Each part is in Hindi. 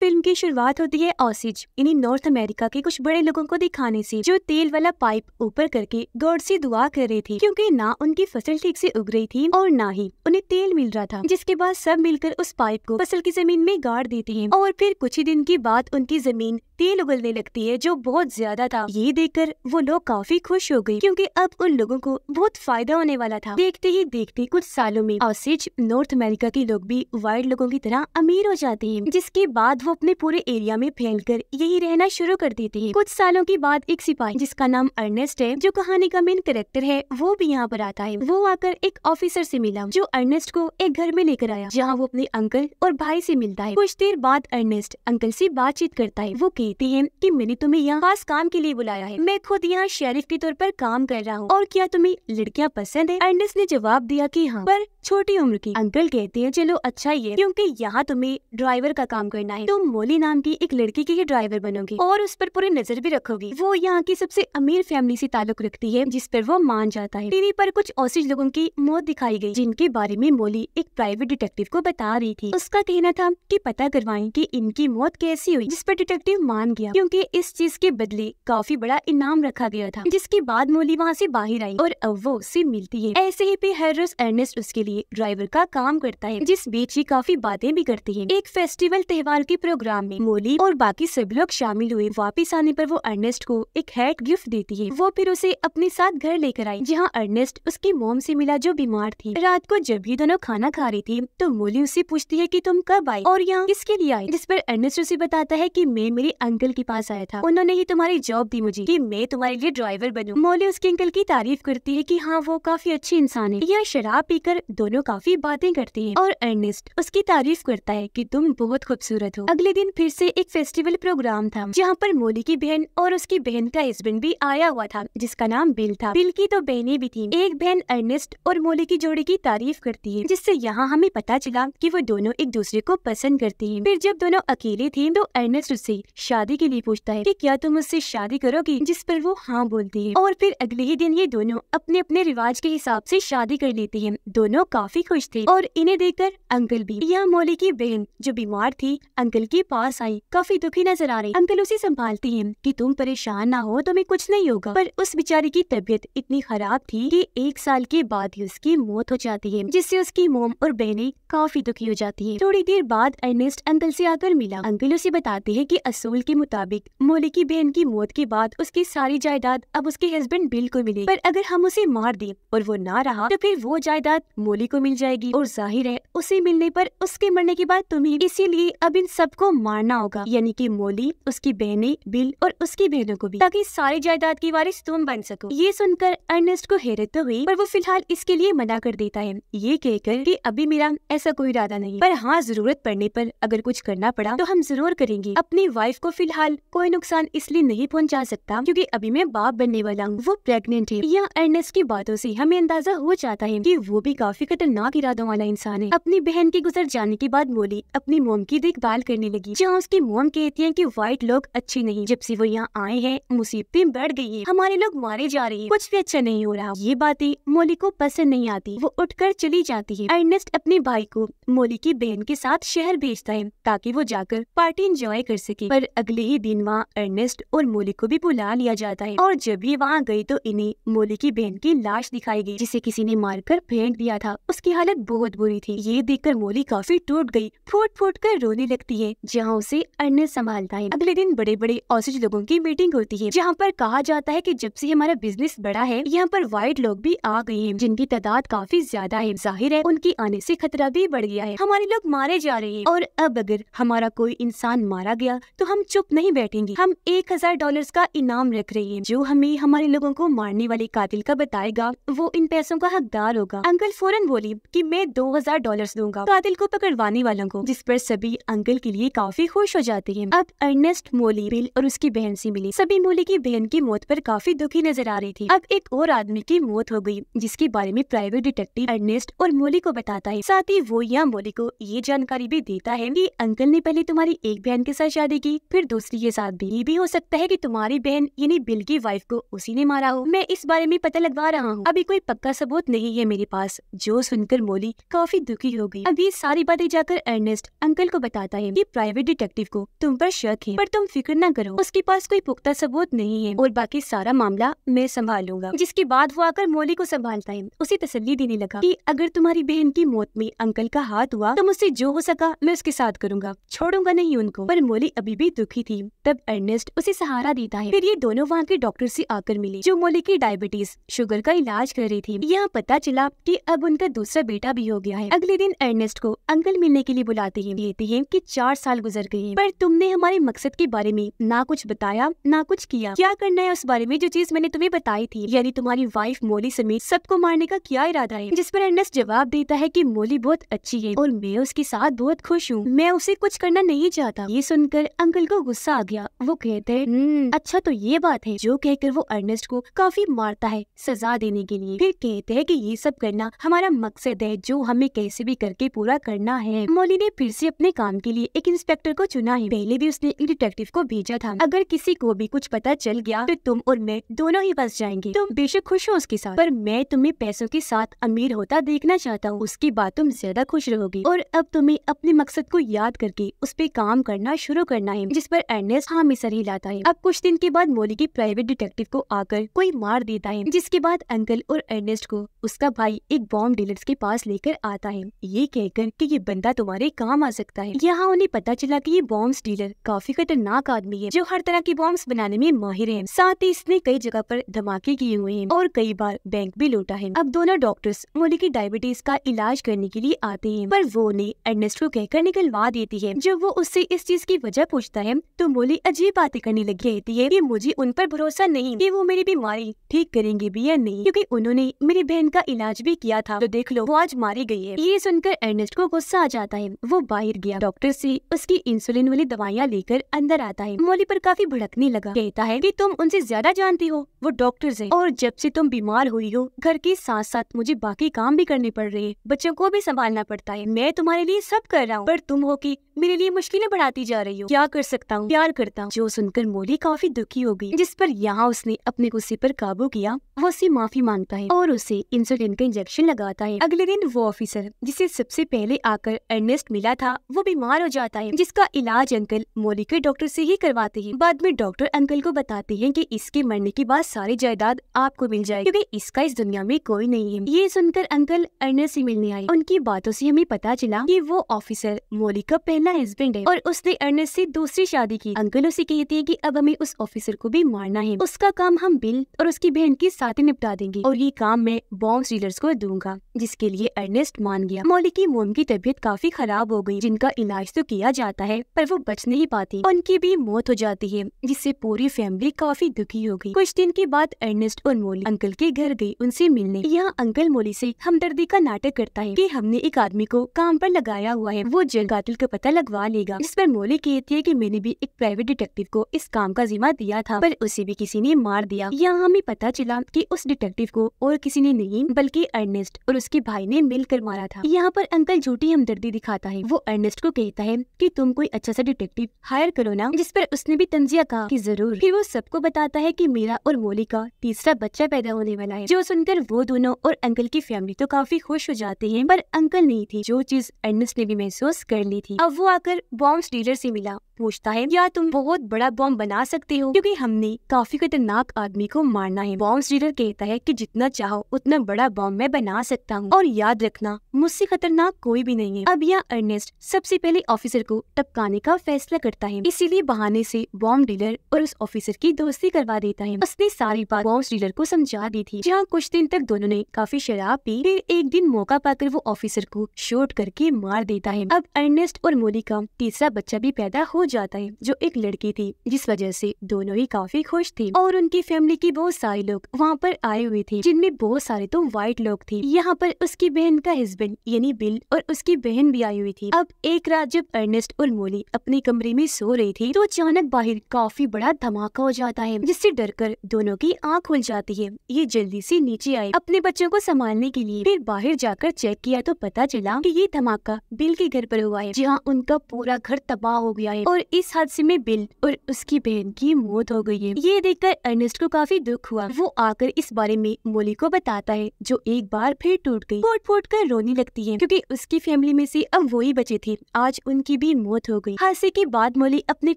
फिल्म की शुरुआत होती है ऑसिज इन्हीं नॉर्थ अमेरिका के कुछ बड़े लोगों को दिखाने से जो तेल वाला पाइप ऊपर करके गौर से दुआ कर रहे थे क्योंकि ना उनकी फसल ठीक से उग रही थी और ना ही उन्हें तेल मिल रहा था जिसके बाद सब मिलकर उस पाइप को फसल की जमीन में गाड़ देते हैं और फिर कुछ ही दिन के बाद उनकी जमीन तेल उगलने लगती है जो बहुत ज्यादा था ये देखकर वो लोग काफी खुश हो गए क्योंकि अब उन लोगों को बहुत फायदा होने वाला था देखते ही देखते कुछ सालों में ऑसिज नॉर्थ अमेरिका के लोग भी वाइल्ड लोगों की तरह अमीर हो जाते हैं जिसके बाद वो अपने पूरे एरिया में फैल कर यही रहना शुरू कर देते हैं कुछ सालों के बाद एक सिपाही जिसका नाम अर्नेस्ट है जो कहानी का मेन करेक्टर है वो भी यहाँ पर आता है वो आकर एक ऑफिसर से मिला जो अर्नेस्ट को एक घर में लेकर आया जहाँ वो अपने अंकल और भाई से मिलता है कुछ देर बाद अर्नेस्ट अंकल से बातचीत करता है वो कहते हैं कि मैंने तुम्हें यहाँ खास काम के लिए बुलाया है मैं खुद यहाँ शेरिफ के तौर पर काम कर रहा हूँ और क्या तुम्हें लड़कियाँ पसंद है अर्नेस्ट ने जवाब दिया की हाँ पर छोटी उम्र की अंकल कहते हैं चलो अच्छा ही है क्योंकि यहाँ तुम्हें ड्राइवर का काम करना है तो तुम मोली नाम की एक लड़की की ही ड्राइवर बनोगी और उस पर पूरी नजर भी रखोगी वो यहाँ की सबसे अमीर फैमिली से ताल्लुक रखती है जिस पर वो मान जाता है टीवी पर कुछ औसी लोगों की मौत दिखाई गई जिनके बारे में मोली एक प्राइवेट डिटेक्टिव को बता रही थी उसका कहना था की पता करवाएं की इनकी मौत कैसी हुई जिस पर डिटेक्टिव मान गया क्यूँकी इस चीज के बदले काफी बड़ा इनाम रखा गया था जिसके बाद मोली वहाँ ऐसी बाहर आई और अब वो उससे मिलती है ऐसे ही पे हर रोज अर्नेस्ट उसके लिए ड्राइवर का काम करता है जिस बीच ये काफी बातें भी करती है एक फेस्टिवल त्योहार के प्रोग्राम में मोली और बाकी सब लोग शामिल हुए वापिस आने पर वो अर्नेस्ट को एक हेड गिफ्ट देती है वो फिर उसे अपने साथ घर लेकर आई जहाँ अर्नेस्ट उसकी मोम से मिला जो बीमार थी रात को जब ये दोनों खाना खा रही थी तो मोली उसे पूछती है की तुम कब आई और यहाँ किसके लिए आई जिस पर अर्नेस्ट उसे बताता है की मैं मेरे अंकल के पास आया था उन्होंने ही तुम्हारी जॉब दी मुझे की मैं तुम्हारे लिए ड्राइवर बनू मोली उसके अंकल की तारीफ करती है की हाँ वो काफी अच्छे इंसान है यह शराब पीकर दोनों काफी बातें करती है और अर्नेस्ट उसकी तारीफ करता है की तुम बहुत खूबसूरत हो अगले दिन फिर से एक फेस्टिवल प्रोग्राम था जहाँ पर मोली की बहन और उसकी बहन का हस्बैंड भी आया हुआ था जिसका नाम बिल था बिल की तो बहनें भी थी एक बहन अर्नेस्ट और मोली की जोड़ी की तारीफ करती है जिससे यहाँ हमें पता चला की वो दोनों एक दूसरे को पसंद करती है फिर जब दोनों अकेले थे तो अर्नेस्ट उससे शादी के लिए पूछता है की क्या तुम उससे शादी करोगी जिस पर वो हाँ बोलती है और फिर अगले ही दिन ये दोनों अपने अपने रिवाज के हिसाब से शादी कर लेती है दोनों काफी खुश थे और इन्हें देखकर अंकल भी यह मोली की बहन जो बीमार थी अंकल के पास आई काफी दुखी नजर आ रही अंकल उसे संभालती है कि तुम परेशान ना हो तुम्हें तो कुछ नहीं होगा पर उस बेचारी की तबीयत इतनी खराब थी कि एक साल के बाद ही उसकी मौत हो जाती है जिससे उसकी मोम और बहनें काफी दुखी हो जाती है थोड़ी देर बाद अर्नेस्ट अंकल से आकर मिला अंकल उसे बताते हैं की असूल के मुताबिक मोली की बहन की मौत के बाद उसकी सारी जायदाद अब उसके हस्बैंड बिल को मिले पर अगर हम उसे मार दे और वो ना रहा तो फिर वो जायदाद मोली को मिल जाएगी और जाहिर है उसे मिलने पर उसके मरने के बाद तुम्हें इसीलिए अब इन सब को मारना होगा यानी कि मोली उसकी बहने बिल और उसकी बहनों को भी ताकि सारी जायदाद की वारिश तुम बन सको ये सुनकर अर्नेस्ट को हैरत तो हुई पर वो फिलहाल इसके लिए मना कर देता है ये कहकर कि अभी मेरा ऐसा कोई इरादा नहीं पर हाँ जरूरत पड़ने पर अगर कुछ करना पड़ा तो हम जरूर करेंगे अपनी वाइफ को फिलहाल कोई नुकसान इसलिए नहीं पहुँचा सकता क्यूँकी अभी मैं बाप बनने वाला हूँ वो प्रेगनेंट है या अर्नेस्ट की बातों ऐसी हमें अंदाजा हो जाता है की वो भी काफी खतरनाक इरादों वाला इंसान है अपनी बहन के गुजर जाने के बाद मोली अपनी मोम की देखभाल करने करने लगी जहाँ उसकी मोम कहती है की व्हाइट लोग अच्छे नहीं जब से वो यहाँ आए हैं मुसीबतें बढ़ गई है हमारे लोग मारे जा रहे हैं कुछ भी अच्छा नहीं हो रहा ये बातें मोली को पसंद नहीं आती वो उठकर चली जाती है अर्नेस्ट अपने भाई को मोली की बहन के साथ शहर भेजता है ताकि वो जाकर पार्टी इंजॉय कर सके पर अगले ही दिन वहाँ अर्नेस्ट और मोली को भी बुला लिया जाता है और जब भी वहाँ गयी तो इन्हें मोली की बहन की लाश दिखाई गई जिसे किसी ने मारकर फेंक दिया था उसकी हालत बहुत बुरी थी ये देखकर मोली काफी टूट गई फूट फूट कर रोने लगती है जहाँ उसे अन्य संभालता है अगले दिन बड़े बड़े औसत लोगों की मीटिंग होती है जहाँ पर कहा जाता है की जब से हमारा बिजनेस बड़ा है यहाँ पर व्हाइट लोग भी आ गए हैं जिनकी तादाद काफी ज्यादा है जाहिर है उनकी आने से खतरा भी बढ़ गया है हमारे लोग मारे जा रहे हैं और अब अगर हमारा कोई इंसान मारा गया तो हम चुप नहीं बैठेंगे हम एक हजार डॉलर का इनाम रख रहे हैं जो हमें हमारे लोगों को मारने वाले कातिल का बताएगा वो इन पैसों का हकदार होगा अंकल फौरन बोली की मैं दो हजार डॉलर दूंगा कातिल को पकड़वाने वालों को जिस पर सभी अंकल के लिए काफी खुश हो जाते हैं अब अर्नेस्ट मोली बिल और उसकी बहन से मिली सभी मोली की बहन की मौत पर काफी दुखी नजर आ रही थी अब एक और आदमी की मौत हो गई जिसके बारे में प्राइवेट डिटेक्टिव अर्नेस्ट और मोली को बताता है साथ ही वो या मोली को ये जानकारी भी देता है की अंकल ने पहले तुम्हारी एक बहन के साथ शादी की फिर दूसरी के साथ भी ये भी हो सकता है की तुम्हारी बहन यानी बिल की वाइफ को उसी ने मारा हो मैं इस बारे में पता लगवा रहा हूँ अभी कोई पक्का सबूत नहीं है मेरे पास जो सुनकर मोली काफी दुखी हो गई अब ये सारी बातें जाकर अर्नेस्ट अंकल को बताता है कि प्राइवेट डिटेक्टिव को तुम पर शक है पर तुम फिक्र न करो उसके पास कोई पुख्ता सबूत नहीं है और बाकी सारा मामला मैं संभाल लूंगा जिसके बाद वो आकर मोली को संभालता है उसे तसली देने लगा की अगर तुम्हारी बहन की मौत में अंकल का हाथ हुआ तो मुझसे जो हो सका मैं उसके साथ करूँगा छोड़ूंगा नहीं उनको पर मोली अभी भी दुखी थी तब अर्नेस्ट उसे सहारा देता है फिर ये दोनों वहाँ के डॉक्टर ऐसी आकर मिले जो मोली की डायबिटीज शुगर का इलाज कर रही थी यहाँ पता चला कि अब उनका दूसरा बेटा भी हो गया है अगले दिन अर्नेस्ट को अंकल मिलने के लिए बुलाते हैं कहते हैं कि चार साल गुजर गए पर तुमने हमारे मकसद के बारे में ना कुछ बताया ना कुछ किया क्या करना है उस बारे में जो चीज मैंने तुम्हें बताई थी यानी तुम्हारी वाइफ मोली समेत सबको मारने का क्या इरादा है जिस पर एनस जवाब देता है की मोली बहुत अच्छी है और मैं उसके साथ बहुत खुश हूँ मैं उसे कुछ करना नहीं चाहता ये सुनकर अंकल को गुस्सा आ गया वो कहते हैं हम्म, अच्छा तो ये बात है जो कहकर वो अर्नेस्ट को काफी मारता है सजा देने के लिए फिर कहते हैं कि ये सब करना हमारा मकसद है जो हमें कैसे भी करके पूरा करना है मोली ने फिर से अपने काम के लिए एक एक इंस्पेक्टर को चुना है पहले भी उसने एक डिटेक्टिव को भेजा था अगर किसी को भी कुछ पता चल गया तो तुम और मैं दोनों ही बस जाएंगे तुम बेशक खुश हो उसके साथ पर मैं तुम्हें पैसों के साथ अमीर होता देखना चाहता हूँ उसके बाद तुम ज्यादा खुश रहोगी और अब तुम्हें अपने मकसद को याद करके उस पर काम करना शुरू करना है जिस पर एर्नेस्ट हामी सर लाता है अब कुछ दिन के बाद मोली की प्राइवेट डिटेक्टिव को आकर कोई मार देता है जिसके बाद अंकल और अर्नेस्ट को उसका भाई एक बॉम्ब डीलर के पास लेकर आता है ये कहकर कि ये बंदा तुम्हारे काम आ सकता है यहाँ उन्हें पता चला कि ये बॉम्ब डीलर काफी खतरनाक आदमी है जो हर तरह की बॉम्ब्स बनाने में माहिर है साथ ही इसने कई जगह पर धमाके किए हुए हैं और कई बार बैंक भी लूटा है अब दोनों डॉक्टर्स मोली की डायबिटीज का इलाज करने के लिए आते हैं पर वो नहीं एडनेस्ट को कहकर निकलवा देती है जब वो उससे इस चीज की वजह पूछता है तो मोली अजीब बातें करने लगी रहती है की मुझे उन पर भरोसा नहीं की वो मेरी बीमारी ठीक करेंगे भी या नहीं क्यूँकी उन्होंने मेरी बहन का इलाज भी किया था तो देख लो वो आज मारी गई है ये सुनकर एडनेस्ट को गुस्सा आ जाता है वो बाहर गया डॉक्टर ऐसी उसकी इंसुलिन वाली दवाइयाँ लेकर अंदर आता है मोली पर काफी भड़कने लगा कहता है कि तुम उनसे ज्यादा जानती हो वो डॉक्टर है और जब से तुम बीमार हुई हो घर के साथ साथ मुझे बाकी काम भी करने पड़ रहे हैं बच्चों को भी संभालना पड़ता है मैं तुम्हारे लिए सब कर रहा हूँ पर तुम हो की मेरे लिए मुश्किलें बढ़ाती जा रही हो क्या कर सकता हूँ प्यार करता हूँ जो सुनकर मोली काफी दुखी हो गई जिस पर यहाँ उसने अपने गुस्से पर काबू किया वो उसे माफी मांगता है और उसे इंसुलिन का इंजेक्शन लगाता है अगले दिन वो ऑफिसर जिसे सबसे पहले आकर अर्नेस्ट मिला था वो बीमार हो जाता होता है जिसका इलाज अंकल मोली के डॉक्टर से ही करवाते हैं बाद में डॉक्टर अंकल को बताते हैं कि इसके मरने के बाद सारी जायदाद आपको मिल जाए क्योंकि इसका इस दुनिया में कोई नहीं है ये सुनकर अंकल अर्न से मिलने आए उनकी बातों से हमें पता चला कि वो ऑफिसर मोली का पहला हस्बैंड है और उसने अर्न से दूसरी शादी की अंकल उसे कहते हैं कि अब हमें उस ऑफिसर को भी मारना है उसका काम हम बिल और उसकी बहन के साथ ही निपटा देंगे और ये काम मैं बॉम्ब सीलर्स को दूंगा जिसके लिए अर्नेस्ट मान गया मौली की मोम की तबीयत काफी खराब हो गई जिनका इलाज तो किया किया जाता है पर वो बच नहीं पाती उनकी भी मौत हो जाती है जिससे पूरी फैमिली काफी दुखी हो गई कुछ दिन के बाद अर्नेस्ट और मोली अंकल के घर गयी उनसे मिलने यहाँ अंकल मोली से हमदर्दी का नाटक करता है कि हमने एक आदमी को काम पर लगाया हुआ है वो जल कातिल का पता लगवा लेगा इस पर मोली कहती है की मैंने भी एक प्राइवेट डिटेक्टिव को इस काम का जिम्मा दिया था पर उसे भी किसी ने मार दिया यहाँ हमें पता चला कि उस डिटेक्टिव को और किसी ने नहीं बल्कि अर्नेस्ट और उसके भाई ने मिलकर मारा था यहाँ पर अंकल झूठी हमदर्दी दिखाता है वो अर्नेस्ट को कहता है कि तुम कोई अच्छा सा डिटेक्टिव हायर करो ना जिस पर उसने भी तंजिया कहा कि जरूर फिर वो सबको बताता है कि मेरा और मोली का तीसरा बच्चा पैदा होने वाला है जो सुनकर वो दोनों और अंकल की फैमिली तो काफी खुश हो जाते हैं पर अंकल नहीं थी जो चीज एडमिस ने भी महसूस कर ली थी अब वो आकर बॉम्ब डीलर से मिला पूछता है या तुम बहुत बड़ा बॉम्ब बना सकते हो क्योंकि हमने काफी खतरनाक आदमी को मारना है बॉम्ब रीडर कहता है कि जितना चाहो उतना बड़ा बॉम्ब मैं बना सकता हूँ और याद रखना मुझसे खतरनाक कोई भी नहीं है अब यहाँ अर्नेस्ट सबसे पहले ऑफिसर को टपकाने का फैसला करता है इसीलिए बहाने से बॉम्ब डीलर और उस ऑफिसर की दोस्ती करवा देता है उसने सारी बात बॉम्ब डीलर को समझा दी थी जहाँ कुछ दिन तक दोनों ने काफी शराब पी फिर एक दिन मौका पाकर वो ऑफिसर को शूट करके मार देता है अब अर्नेस्ट और मोनिका तीसरा बच्चा भी पैदा हो जाता है जो एक लड़की थी जिस वजह से दोनों ही काफी खुश थी और उनकी फैमिली की बहुत सारे लोग वहाँ पर आए हुए थे जिनमें बहुत सारे तो व्हाइट लोग थे यहाँ पर उसकी बहन का हस्बैंड यानी बिल और उसकी बहन भी आई हुई थी अब एक रात जब अर्नेस्ट और मोली अपने कमरे में सो रही थी तो अचानक बाहर काफी बड़ा धमाका हो जाता है जिससे कर दोनों की आँख खुल जाती है ये जल्दी से नीचे आए अपने बच्चों को संभालने के लिए फिर बाहर जाकर चेक किया तो पता चला कि ये धमाका बिल के घर पर हुआ है जहाँ उनका पूरा घर तबाह हो गया है और इस हादसे में बिल और उसकी बहन की मौत हो गई है ये देखकर अर्नेस्ट को काफी दुख हुआ वो आकर इस बारे में मोली को बताता है जो एक बार फिर टूट गई फोट फोट कर रोने लगती है क्योंकि उसकी फैमिली में से अब वो ही बचे थे आज उनकी भी मौत हो गई हादसे के बाद मोली अपने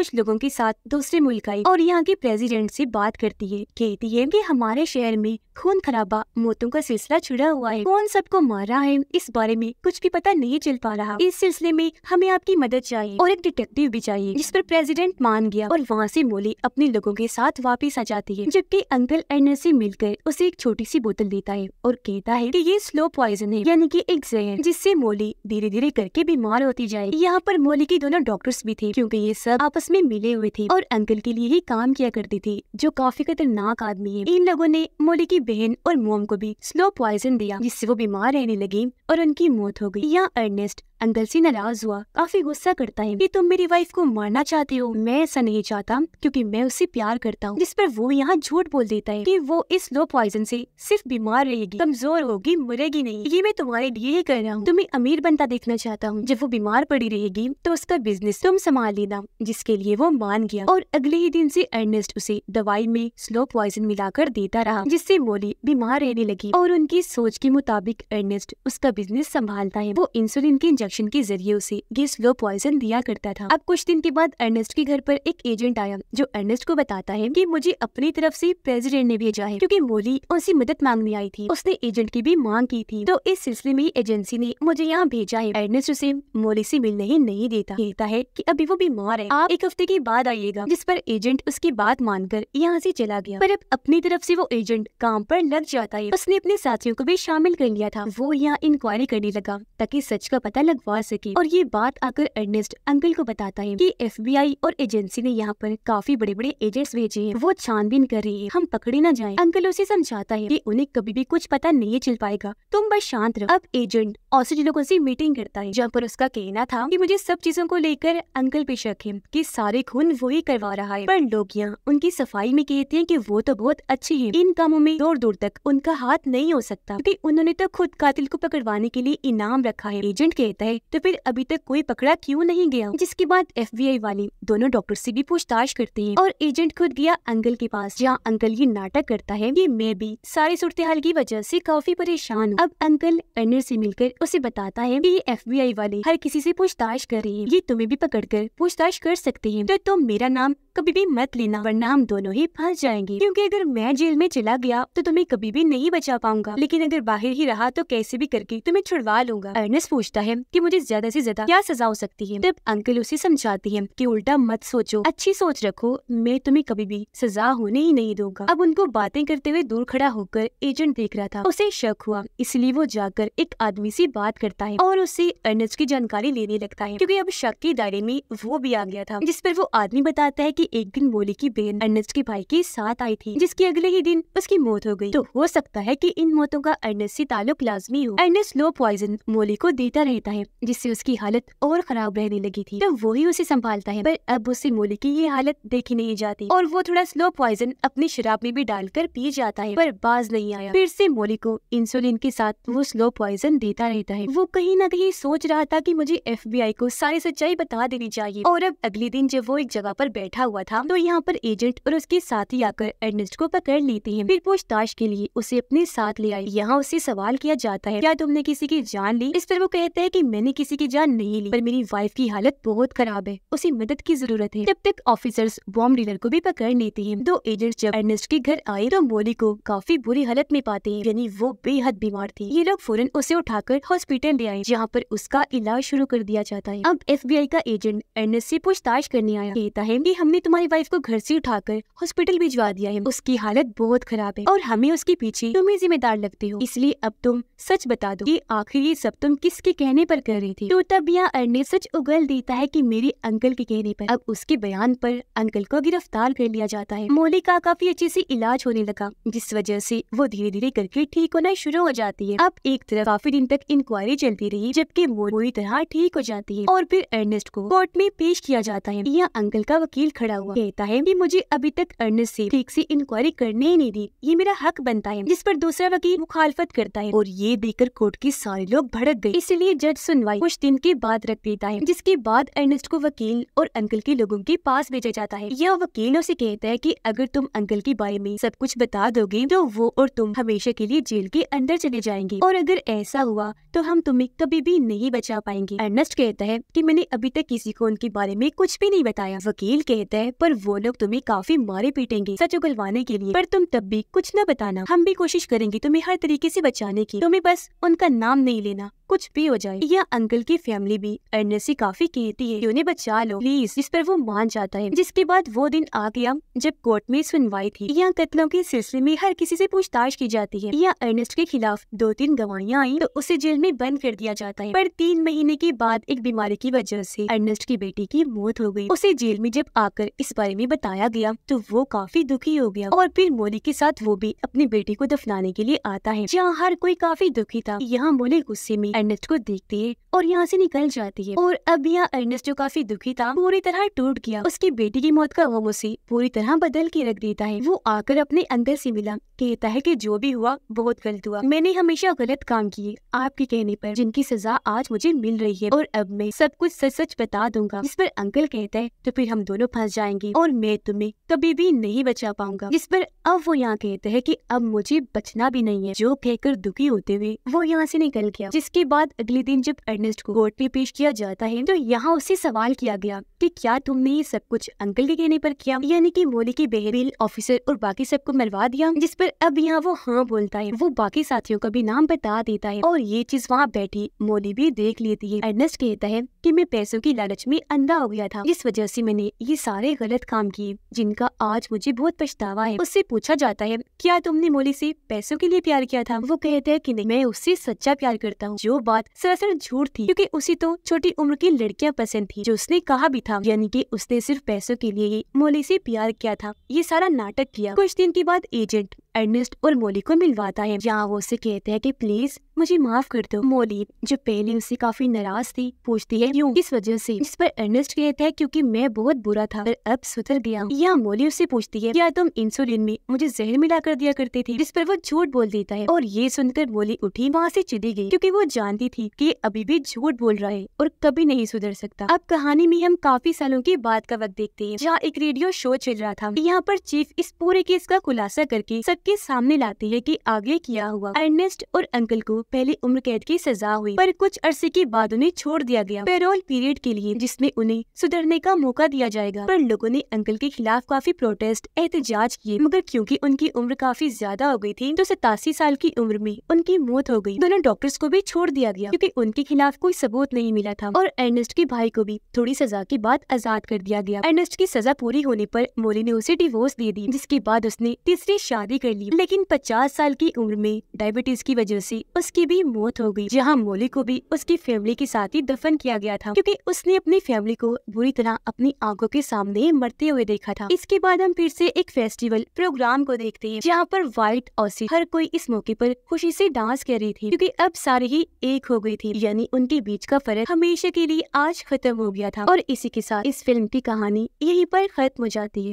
कुछ लोगों के साथ दूसरे मुल्क आई और यहाँ के प्रेजिडेंट से बात करती है कहती है की हमारे शहर में खून खराबा मौतों का सिलसिला छुड़ा हुआ है कौन सबको मार रहा है इस बारे में कुछ भी पता नहीं चल पा रहा इस सिलसिले में हमें आपकी मदद चाहिए और एक डिटेक्टिव भी चाहिए चाहिए जिस पर प्रेसिडेंट मान गया और वहाँ से मोली अपने लोगों के साथ वापिस आ जाती है जबकि अंकल एंड से मिलकर उसे एक छोटी सी बोतल देता है और कहता है की ये स्लो पॉइजन है यानी की एक जहर जिससे मोली धीरे धीरे करके बीमार होती जाए यहाँ पर मोली के दोनों डॉक्टर्स भी थे क्यूँकी ये सब आपस में मिले हुए थे और अंकल के लिए ही काम किया करती थी जो काफी खतरनाक आदमी है इन लोगों ने मोली की बहन और मोम को भी स्लो पॉइजन दिया जिससे वो बीमार रहने लगी और उनकी मौत हो गई यहाँ अर्नेस्ट अंदर से नाराज हुआ काफी गुस्सा करता है कि तुम मेरी वाइफ को मारना चाहते हो मैं ऐसा नहीं चाहता क्योंकि मैं उससे प्यार करता हूँ जिस पर वो यहाँ झूठ बोल देता है कि वो इस लो पॉइजन से सिर्फ बीमार रहेगी कमजोर होगी मरेगी नहीं ये मैं तुम्हारे लिए ही कर रहा हूँ तुम्हें अमीर बनता देखना चाहता हूँ जब वो बीमार पड़ी रहेगी तो उसका बिजनेस तुम संभाल लेना जिसके लिए वो मान गया और अगले ही दिन से अर्नेस्ट उसे दवाई में स्लो पॉइजन मिलाकर देता रहा जिससे मोली बीमार रहने लगी और उनकी सोच के मुताबिक अर्नेस्ट उसका बिजनेस संभालता है वो इंसुलिन के इंजेक्शन इंजेक्शन के जरिए उसे गिस लो पॉइजन दिया करता था अब कुछ दिन के बाद अर्नेस्ट के घर पर एक एजेंट आया जो अर्नेस्ट को बताता है कि मुझे अपनी तरफ से प्रेसिडेंट ने भेजा है क्योंकि मोली उनसे मदद मांगने आई थी उसने एजेंट की भी मांग की थी तो इस सिलसिले में एजेंसी ने मुझे यहाँ भेजा है अर्नेस्ट उसे मोली से मिलने ही नहीं देता कहता है की अभी वो बीमार है आप एक हफ्ते के बाद आइएगा जिस पर एजेंट उसकी बात मानकर यहाँ ऐसी चला गया पर अब अपनी तरफ ऐसी वो एजेंट काम पर लग जाता है उसने अपने साथियों को भी शामिल कर लिया था वो यहाँ इंक्वायरी करने लगा ताकि सच का पता लग गौर से और ये बात आकर अर्नेस्ट अंकल को बताता है कि एफबीआई और एजेंसी ने यहाँ पर काफी बड़े बड़े एजेंट्स भेजे हैं वो छानबीन कर रही है हम पकड़े न जाए अंकल उसे समझाता है की उन्हें कभी भी कुछ पता नहीं चल पाएगा तुम बस शांत रहो अब एजेंट औसज लोगों से मीटिंग करता है जहाँ पर उसका कहना था की मुझे सब चीजों को लेकर अंकल पे शक है की सारे खून वो ही करवा रहा है पर लोग यहाँ उनकी सफाई में कहते हैं की वो तो बहुत अच्छी है इन कामों में दूर दूर तक उनका हाथ नहीं हो सकता क्यूँकी उन्होंने तो खुद कातिल को पकड़वाने के लिए इनाम रखा है एजेंट कहता सकता है तो फिर अभी तक कोई पकड़ा क्यों नहीं गया जिसके बाद एफ वाले दोनों डॉक्टर से भी पूछताछ करते हैं और एजेंट खुद गया अंकल के पास जहाँ अंकल ये नाटक करता है कि मैं भी सारी सूरत हाल की वजह से काफी परेशान अब अंकल अनिल से मिलकर उसे बताता है एफ बी आई वाले हर किसी से पूछताछ कर रहे हैं ये तुम्हें भी कर पूछताछ कर सकते हैं तो तुम मेरा नाम कभी भी मत लेना वरना हम दोनों ही फंस जाएंगे क्योंकि अगर मैं जेल में चला गया तो तुम्हें कभी भी नहीं बचा पाऊंगा लेकिन अगर बाहर ही रहा तो कैसे भी करके तुम्हें छुड़वा लूंगा अर्नस पूछता है कि मुझे ज्यादा से ज्यादा क्या सजा हो सकती है तब अंकल उसे समझाती है कि उल्टा मत सोचो अच्छी सोच रखो मैं तुम्हें कभी भी सजा होने ही नहीं दूंगा अब उनको बातें करते हुए दूर खड़ा होकर एजेंट देख रहा था उसे शक हुआ इसलिए वो जाकर एक आदमी ऐसी बात करता है और उसे अर्नज की जानकारी लेने लगता है क्यूँकी अब शक के दायरे में वो भी आ गया था जिस पर वो आदमी बताता है की एक दिन मोली की बहन अर्नज के भाई के साथ आई थी जिसकी अगले ही दिन उसकी मौत हो गई तो हो सकता है कि इन मौतों का अर्नज से ताल्लुक लाजमी हो अर्नज लो पॉइजन मोली को देता रहता है जिससे उसकी हालत और खराब रहने लगी थी तो वो ही उसे संभालता है पर अब उसे मोली की ये हालत देखी नहीं जाती और वो थोड़ा स्लो पॉइजन अपनी शराब में भी डालकर पी जाता है पर बाज नहीं आया फिर से मोली को इंसुलिन के साथ वो स्लो पॉइजन देता रहता है वो कहीं ना कहीं सोच रहा था की मुझे एफ को सारी सच्चाई बता देनी चाहिए और अब अगले दिन जब वो एक जगह पर बैठा हुआ था तो यहाँ पर एजेंट और उसके साथी आकर एडमिस्ट को पकड़ लेते हैं फिर पूछताछ के लिए उसे अपने साथ ले आई यहाँ उसे सवाल किया जाता है क्या तुमने किसी की जान ली इस पर वो कहते हैं की मैंने किसी की जान नहीं ली पर मेरी वाइफ की हालत बहुत खराब है उसे मदद की जरूरत है तब तक ऑफिसर्स बॉम्ब डीलर को भी पकड़ लेते हैं दो एजेंट जब अर्नेस्ट के घर आए तो मोली को काफी बुरी हालत में पाते हैं यानी वो बेहद बीमार थी ये लोग फौरन उसे उठाकर हॉस्पिटल ले आए जहाँ पर उसका इलाज शुरू कर दिया जाता है अब एफ का एजेंट अर्नेस्ट ऐसी पूछताछ करने आया कहता है की हमने तुम्हारी वाइफ को घर ऐसी उठाकर हॉस्पिटल भिजवा दिया है उसकी हालत बहुत खराब है और हमें उसके पीछे तुम्हें जिम्मेदार लगते हो इसलिए अब तुम सच बता दो कि आखिर ये सब तुम किसके कहने पर कर रही थी तो तब यहाँ अरने सच उगल देता है कि मेरे अंकल के कहने पर अब उसके बयान पर अंकल को गिरफ्तार कर लिया जाता है मोली का काफी अच्छे से इलाज होने लगा जिस वजह से वो धीरे धीरे करके ठीक होना शुरू हो जाती है अब एक तरफ काफी दिन तक इंक्वायरी चलती रही जबकि मोली पूरी तरह ठीक हो जाती है और फिर अर्नेस्ट को कोर्ट में पेश किया जाता है यहाँ अंकल का वकील खड़ा हुआ कहता है की मुझे अभी तक अर्नेस्ट ऐसी ठीक ऐसी इंक्वायरी करने ही नहीं दी ये मेरा हक बनता है जिस पर दूसरा वकील मुखालफत करता है और ये देखकर कोर्ट के सारे लोग भड़क गए इसलिए जज सुनवाई कुछ दिन के बाद रख देता है जिसके बाद अर्नेस्ट को वकील और अंकल के लोगों के पास भेजा जाता है यह वकील उसे कहता है की अगर तुम अंकल के बारे में सब कुछ बता दोगे तो वो और तुम हमेशा के लिए जेल के अंदर चले जाएंगे और अगर ऐसा हुआ तो हम तुम्हें कभी भी नहीं बचा पाएंगे अर्नेस्ट कहता है कि मैंने अभी तक किसी को उनके बारे में कुछ भी नहीं बताया वकील कहता है पर वो लोग तुम्हें काफी मारे पीटेंगे सच उगलवाने के लिए पर तुम तब भी कुछ न बताना हम भी कोशिश करेंगे तुम्हें हर तरीके से बचाने की तुम्हें बस उनका नाम नहीं लेना कुछ भी हो जाए यह ना अंकल की फैमिली भी अरने से काफी कहती है उन्हें बचा लो प्लीज जिस पर वो मान जाता है जिसके बाद वो दिन आ गया जब कोर्ट में सुनवाई थी यहाँ कत्लों के सिलसिले में हर किसी से पूछताछ की जाती है यहाँ अर्नेस्ट के खिलाफ दो तीन गवाहियाँ आई तो उसे जेल में बंद कर दिया जाता है पर तीन महीने के बाद एक बीमारी की वजह से अर्नेस्ट की बेटी की मौत हो गई उसे जेल में जब आकर इस बारे में बताया गया तो वो काफी दुखी हो गया और फिर मोली के साथ वो भी अपनी बेटी को दफनाने के लिए आता है जहाँ हर कोई काफी दुखी था यहाँ मोली गुस्से में अर्नेस्ट को देखती है है और यहाँ से निकल जाती है और अब यहाँ अर्नेस्ट जो काफी दुखी था पूरी तरह टूट गया उसकी बेटी की मौत का वो उसे पूरी तरह बदल के रख देता है वो आकर अपने अंदर से मिला कहता है की जो भी हुआ बहुत गलत हुआ मैंने हमेशा गलत काम किए आपके कहने पर जिनकी सजा आज मुझे मिल रही है और अब मैं सब कुछ सच सच बता दूंगा इस पर अंकल कहता है तो फिर हम दोनों फंस जाएंगे और मैं तुम्हें कभी भी नहीं बचा पाऊंगा इस पर अब वो यहाँ कहते हैं की अब मुझे बचना भी नहीं है जो कहकर दुखी होते हुए वो यहाँ से निकल गया जिसके बाद अगले दिन जब जब अर्निस्ट को कोर्ट में पेश किया जाता है तो यहाँ उसे सवाल किया गया कि क्या तुमने ये सब कुछ अंकल के कहने पर किया यानी कि मोली के बेहरील ऑफिसर और बाकी सबको मरवा दिया जिस पर अब यहाँ वो हाँ बोलता है वो बाकी साथियों का भी नाम बता देता है और ये चीज वहाँ बैठी मोली भी देख लेती है अर्नेस्ट कहता है कि मैं पैसों की लालच में अंधा हो गया था इस वजह से मैंने ये सारे गलत काम किए जिनका आज मुझे बहुत पछतावा है उससे पूछा जाता है क्या तुमने मोली से पैसों के लिए प्यार किया था वो कहते हैं की नहीं मैं उससे सच्चा प्यार करता हूँ जो बात सरासर छूट थी क्योंकि उसे तो छोटी उम्र की लड़कियां पसंद थी जो उसने कहा भी था यानी कि उसने सिर्फ पैसों के लिए ही मोली से प्यार किया था ये सारा नाटक किया कुछ दिन के बाद एजेंट एडमिस्ट और मोली को मिलवाता है जहाँ वो उसे कहते हैं कि प्लीज मुझे माफ कर दो मोली जो पहले उससे काफी नाराज थी पूछती है क्यों किस वजह से इस पर अर्नेस्ट कहता है क्योंकि मैं बहुत बुरा था पर अब सुधर गया यह मोली उससे पूछती है क्या तुम इंसुलिन में मुझे जहर मिला कर दिया करते थे जिस पर वो झूठ बोल देता है और ये सुनकर मोली उठी वहाँ से चिड़ी गई क्योंकि वो जानती थी कि अभी भी झूठ बोल रहा है और कभी नहीं सुधर सकता अब कहानी में हम काफी सालों के बाद का वक्त देखते है जहाँ एक रेडियो शो चल रहा था यहाँ पर चीफ इस पूरे केस का खुलासा करके सबके सामने लाती है की आगे किया हुआ अर्नेस्ट और अंकल को पहले उम्र कैद की सजा हुई पर कुछ अरसे के बाद उन्हें छोड़ दिया गया पेरोल पीरियड के लिए जिसमे उन्हें सुधरने का मौका दिया जाएगा पर लोगों ने अंकल के खिलाफ काफी प्रोटेस्ट एहतजाज किए मगर क्यूँकी उनकी उम्र काफी ज्यादा हो गयी थी तो सतासी साल की उम्र में उनकी मौत हो गयी दोनों डॉक्टर्स को भी छोड़ दिया गया क्यूँकी उनके खिलाफ कोई सबूत नहीं मिला था और एर्नेस्ट के भाई को भी थोड़ी सजा के बाद आजाद कर दिया गया एर्नेस्ट की सजा पूरी होने पर मोली ने उसे डिवोर्स दे दी जिसके बाद उसने तीसरी शादी कर ली लेकिन पचास साल की उम्र में डायबिटीज की वजह से उसकी की भी मौत हो गई जहाँ मोली को भी उसकी फैमिली के साथ ही दफन किया गया था क्योंकि उसने अपनी फैमिली को बुरी तरह अपनी आंखों के सामने मरते हुए देखा था इसके बाद हम फिर से एक फेस्टिवल प्रोग्राम को देखते हैं जहाँ पर व्हाइट और हर कोई इस मौके पर खुशी से डांस कर रही थी क्योंकि अब सारे ही एक हो गई थी यानी उनके बीच का फर्क हमेशा के लिए आज खत्म हो गया था और इसी के साथ इस फिल्म की कहानी यही पर खत्म हो जाती है